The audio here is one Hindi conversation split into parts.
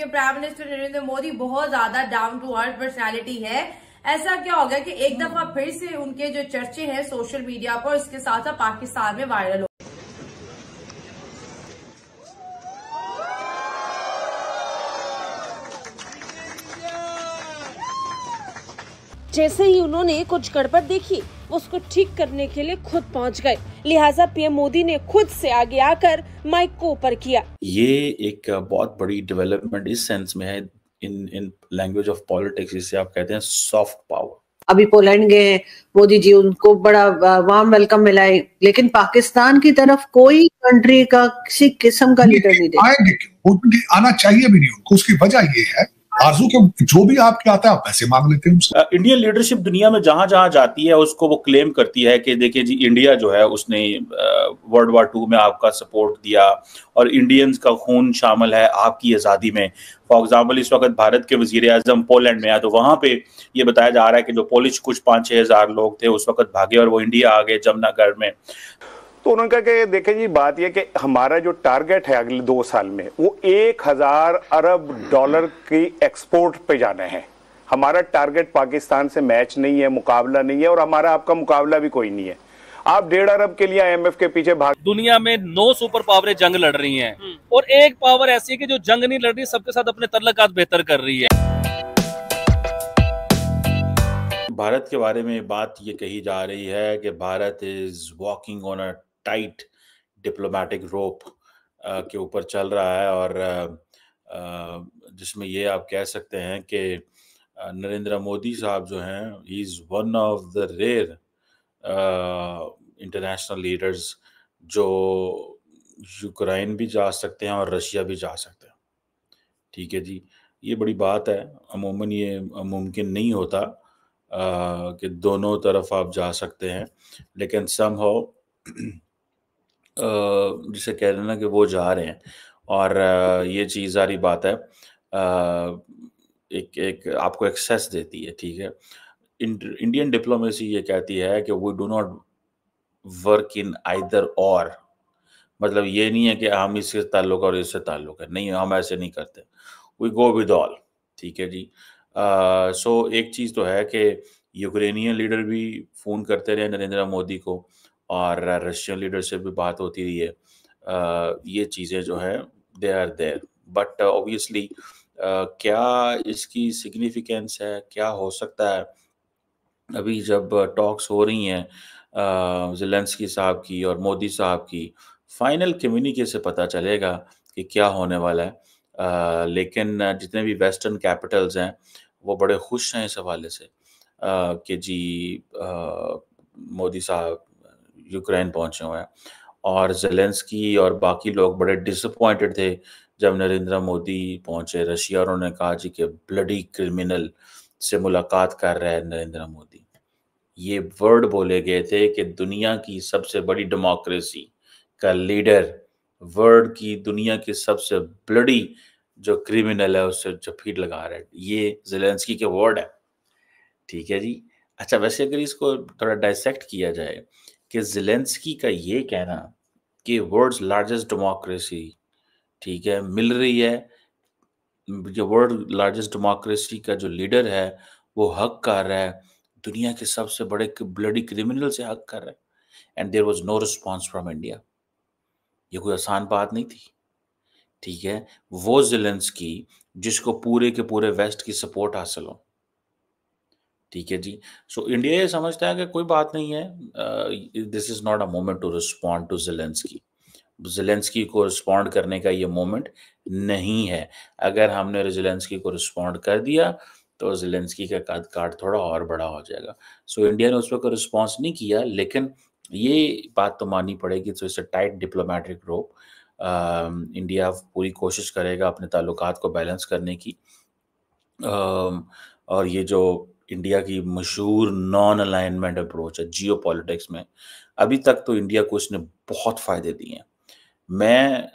प्राइम मिनिस्टर नरेंद्र मोदी बहुत ज्यादा डाउन टू अर्थ पर्सनैलिटी है ऐसा क्या हो गया कि एक hmm. दफा फिर से उनके जो चर्चे हैं सोशल मीडिया पर इसके साथ साथ पाकिस्तान में वायरल हो जैसे ही उन्होंने कुछ गड़बड़ देखी उसको ठीक करने के लिए खुद पहुंच गए लिहाजा पीएम मोदी ने खुद से आगे आकर माइक को ऊपर किया ये एक बहुत बड़ी डेवलपमेंट इस सेंस में है in in language of politics जिसे आप कहते हैं सॉफ्ट पावर अभी पोलैंड गए मोदी जी उनको बड़ा वार्म वेलकम मिला है लेकिन पाकिस्तान की तरफ कोई कंट्री का किसी किस्म का लीडर नहीं आएंगे आना चाहिए भी नहीं उनको उसकी वजह ये है आरजू के जो भी आपके आता है आप पैसे मांग लेते हैं इंडियन लीडरशिप दुनिया में जहां जहां जाती है उसको वो क्लेम करती है कि देखिए जी इंडिया जो है उसने वर्ल्ड वार टू में आपका सपोर्ट दिया और इंडियंस का खून शामिल है आपकी आज़ादी में फॉर एग्जाम्पल इस वक्त भारत के वजीर आजम पोलैंड में आए तो वहां पे ये बताया जा रहा है कि जो पोलिश कुछ पांच छह हज़ार लोग थे उस वक्त भागे और वो इंडिया आ गए जमुनागढ़ में तो उन्होंने कहा कि देखें जी बात यह कि हमारा जो टारगेट है अगले दो साल में वो एक हज़ार अरब डॉलर की एक्सपोर्ट पे जाना है हमारा टारगेट पाकिस्तान से मैच नहीं है मुकाबला नहीं है और हमारा आपका मुकाबला भी कोई नहीं है आप डेढ़ अरब के लिए आई के पीछे भाग दुनिया में नौ सुपर पावरें जंग लड़ रही है हम्म। और एक पावर ऐसी है कि जो जंग नहीं लड़ रही सबके साथ अपने तलक बेहतर कर रही है भारत के बारे में बात ये कही जा रही है कि Bharat is walking on a tight diplomatic rope के ऊपर चल रहा है और uh, uh, जिसमें ये आप कह सकते हैं कि uh, नरेंद्र मोदी साहब जो हैं he is one of the rare international leaders जो यूक्रेन भी जा सकते हैं और रशिया भी जा सकते हैं ठीक है जी ये बड़ी बात है अमूमन ये मुमकिन नहीं होता आ, कि दोनों तरफ आप जा सकते हैं लेकिन सम हो जिसे कह रहे ना कि वो जा रहे हैं और ये चीज़ सारी बात है एक एक आपको एक्सेस देती है, ठीक है? इंडियन डिप्लोमेसी ये कहती है कि we do not work in either और मतलब ये नहीं है कि हम इससे ताल्लुक और इससे ताल्लुक है, नहीं हम ऐसे नहीं करते। वी गो विद ऑल ठीक है जी। uh, सो एक चीज़ तो है कि यूक्रेनियन लीडर भी फ़ोन करते रहे नरेंद्र मोदी को। और रशियन लीडरशिप भी बात होती रही है ये चीज़ें जो हैं they are there but obviously क्या इसकी सिग्निफिकेंस है क्या हो सकता है अभी जब टॉक्स हो रही हैं जिलेंसकी साहब की और मोदी साहब की फाइनल कम्युनिके से पता चलेगा कि क्या होने वाला है आ, लेकिन जितने भी वेस्टर्न कैपिटल्स हैं वो बड़े खुश हैं इस हवाले से आ, कि जी मोदी साहब यूक्रेन पहुंचे हुए हैं और जेलेंसकी और बाकी लोग बड़े डिसअपॉइंटेड थे जब नरेंद्र मोदी पहुंचे रशिया और उन्होंने कहा जी कि ब्लडी क्रिमिनल से मुलाकात कर रहे हैं नरेंद्र मोदी ये वर्ड बोले गए थे कि दुनिया की सबसे बड़ी डेमोक्रेसी का लीडर वर्ल्ड की दुनिया की सबसे ब्लडी जो क्रिमिनल है उससे जो फीट लगा रहे हैं ये जेलेंसकी के वर्ड है ठीक है जी अच्छा वैसे अगर इसको थोड़ा डाइसेक्ट किया जाए कि जेलेंस्की का ये कहना कि वर्ल्ड्स लार्जेस्ट डेमोक्रेसी ठीक है मिल रही है जो वर्ल्ड लार्जेस्ट डेमोक्रेसी का जो लीडर है वो हक कर रहा है दुनिया के सबसे बड़े ब्लडी क्रिमिनल से हक कर रहा है and there was no response from India ये कोई आसान बात नहीं थी ठीक है वो जिलेंस की जिसको पूरे के पूरे वेस्ट की सपोर्ट हासिल हो ठीक है जी सो so, इंडिया ये समझता है कि कोई बात नहीं है this is not a moment to respond to Zelensky Zelensky को रिस्पॉन्ड करने का ये मोमेंट नहीं है अगर हमने जेलेंसकी को रिस्पॉन्ड कर दिया तो जिलेंसकी का कद कार्ड थोड़ा और बड़ा हो जाएगा सो so, इंडिया ने उस पर कोई रिस्पॉन्स नहीं किया लेकिन ये बात तो माननी पड़ेगी so it's a tight diplomatic rope India पूरी कोशिश करेगा अपने ताल्लुक को बैलेंस करने की uh, और ये जो इंडिया की मशहूर नॉन अलाइनमेंट अप्रोच है जियो पॉलिटिक्स में अभी तक तो इंडिया को इसने बहुत फ़ायदे दिए हैं मैं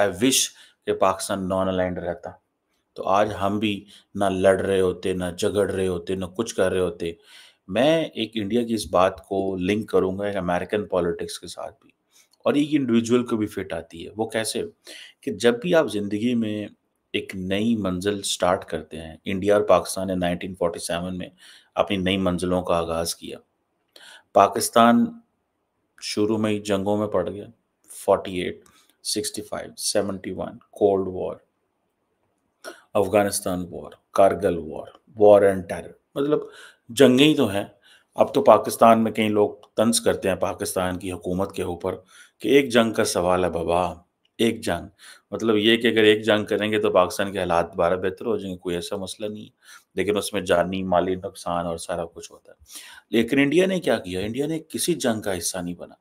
आई विश कि पाकिस्तान नॉन अलाइंड रहता तो आज हम भी ना लड़ रहे होते ना झगड़ रहे होते ना कुछ कर रहे होते मैं एक इंडिया की इस बात को लिंक करूंगा एक अमेरिकन पॉलिटिक्स के साथ भी और एक इंडिविजुअल को भी फिट आती है वो कैसे कि जब भी आप ज़िंदगी में एक नई मंजिल स्टार्ट करते हैं इंडिया और पाकिस्तान ने 1947 में अपनी नई मंजिलों का आगाज़ किया पाकिस्तान शुरू में ही जंगों में पड़ गया 48, 65, 71, cold war Afghanistan war Kargil war war and terror मतलब जंगें ही तो हैं अब तो पाकिस्तान में कई लोग तंज करते हैं पाकिस्तान की हुकूमत के ऊपर कि एक जंग का सवाल है बाबा एक जंग मतलब ये कि अगर एक जंग करेंगे तो पाकिस्तान के हालात दोबारा बेहतर हो जाएंगे कोई ऐसा मसला नहीं है लेकिन उसमें जानी माली नुकसान और सारा कुछ होता है लेकिन इंडिया ने क्या किया इंडिया ने किसी जंग का हिस्सा नहीं बना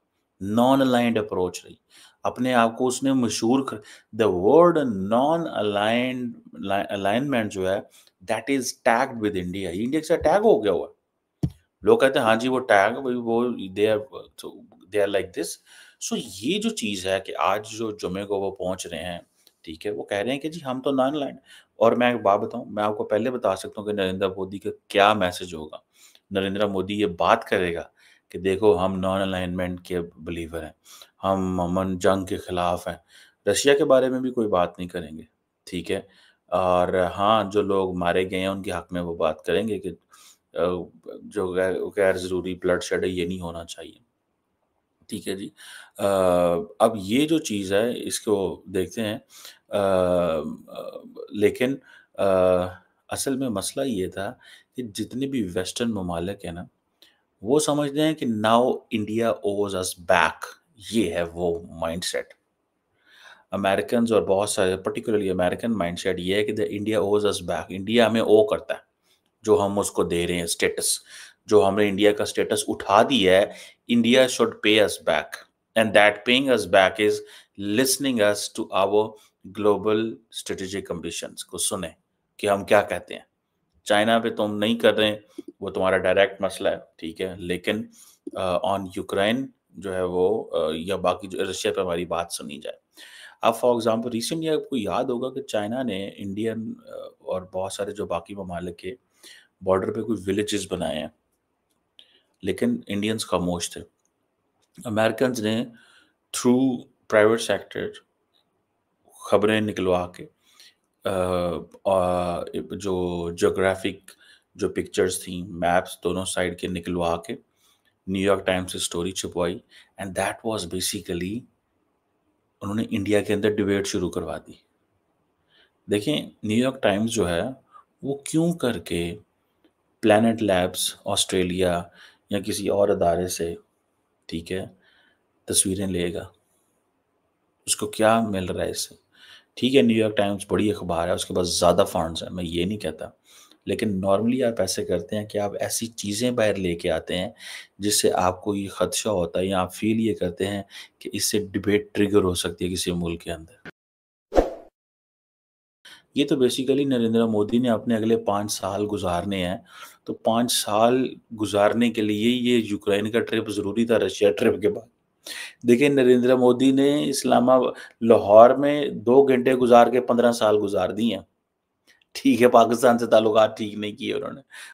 नॉन अलाइंड अप्रोच रही अपने आप को उसने मशहूर कर the word non aligned alignment जो है that is tagged with India India के साथ टैग हो गया हुआ लोग कहते हैं हाँ जी वो टैग वो they are they are like this so ये जो चीज़ है कि आज जो जुमे को वो पहुंच रहे हैं ठीक है वो कह रहे हैं कि जी हम तो नॉन लैंड और मैं एक बात बताऊं मैं आपको पहले बता सकता हूँ कि नरेंद्र मोदी का क्या मैसेज होगा नरेंद्र मोदी ये बात करेगा कि देखो हम नॉन अलाइनमेंट के बिलीवर हैं हम अमन जंग के ख़िलाफ़ हैं रशिया के बारे में भी कोई बात नहीं करेंगे ठीक है और हाँ जो लोग मारे गए हैं उनके हक़ में वो बात करेंगे कि जो गैर ज़रूरी ब्लड शेड है ये नहीं होना चाहिए ठीक है जी आ, अब ये जो चीज़ है इसको देखते हैं आ, लेकिन आ, असल में मसला ये था कि जितने भी वेस्टर्न ममालिक हैं ना वो समझते हैं कि नाउ इंडिया ओज अस बैक ये है वो माइंडसेट अमेरिकन और बहुत सारे पर्टिकुलरली अमेरिकन माइंडसेट ये है कि द इंडिया ओज अस बैक इंडिया हमें ओ करता है जो हम उसको दे रहे हैं स्टेटस जो हमने इंडिया का स्टेटस उठा दिया है India should pay us back and that paying us back is listening us to our global strategic ambition को सुने कि हम क्या कहते हैं चाइना पे तुम नहीं कर रहे वो तुम्हारा डायरेक्ट मसला है ठीक है लेकिन ऑन uh, यूक्रेन जो है वो uh, या बाकी जो रशिया पे हमारी बात सुनी जाए अब फॉर एग्जाम्पल रिसेंटली आपको याद होगा कि चाइना ने इंडियन uh, और बहुत सारे जो बाकी ममालिक के बॉर्डर पे कोई विलेजेस बनाए हैं लेकिन इंडियंस खामोश थे अमेरिकन ने थ्रू प्राइवेट सेक्टर खबरें निकलवा के जो जोग्राफिक जो पिक्चर्स थी मैप्स दोनों साइड के निकलवा के न्यूयॉर्क टाइम्स से स्टोरी छुपवाई एंड दैट वाज बेसिकली उन्होंने इंडिया के अंदर डिबेट शुरू करवा दी देखें न्यूयॉर्क टाइम्स जो है वो क्यों करके प्लानट लैब्स ऑस्ट्रेलिया या किसी और अदारे से ठीक है तस्वीरें लेगा उसको क्या मिल रहा है इससे ठीक है न्यूयॉर्क टाइम्स बड़ी अखबार है उसके पास ज़्यादा फंड्स हैं मैं ये नहीं कहता लेकिन नॉर्मली आप ऐसे करते हैं कि आप ऐसी चीज़ें बाहर लेके आते हैं जिससे आपको ये खदशा होता है या आप फील ये करते हैं कि इससे डिबेट ट्रिगर हो सकती है किसी मुल्क के अंदर ये तो बेसिकली नरेंद्र मोदी ने अपने अगले पाँच साल गुजारने हैं तो पाँच साल गुजारने के लिए ये यूक्रेन का ट्रिप ज़रूरी था रशिया ट्रिप के बाद देखिए नरेंद्र मोदी ने इस्लामा लाहौर में दो घंटे गुजार के पंद्रह साल गुजार दिए हैं ठीक है पाकिस्तान से ताल्लुक ठीक नहीं किए उन्होंने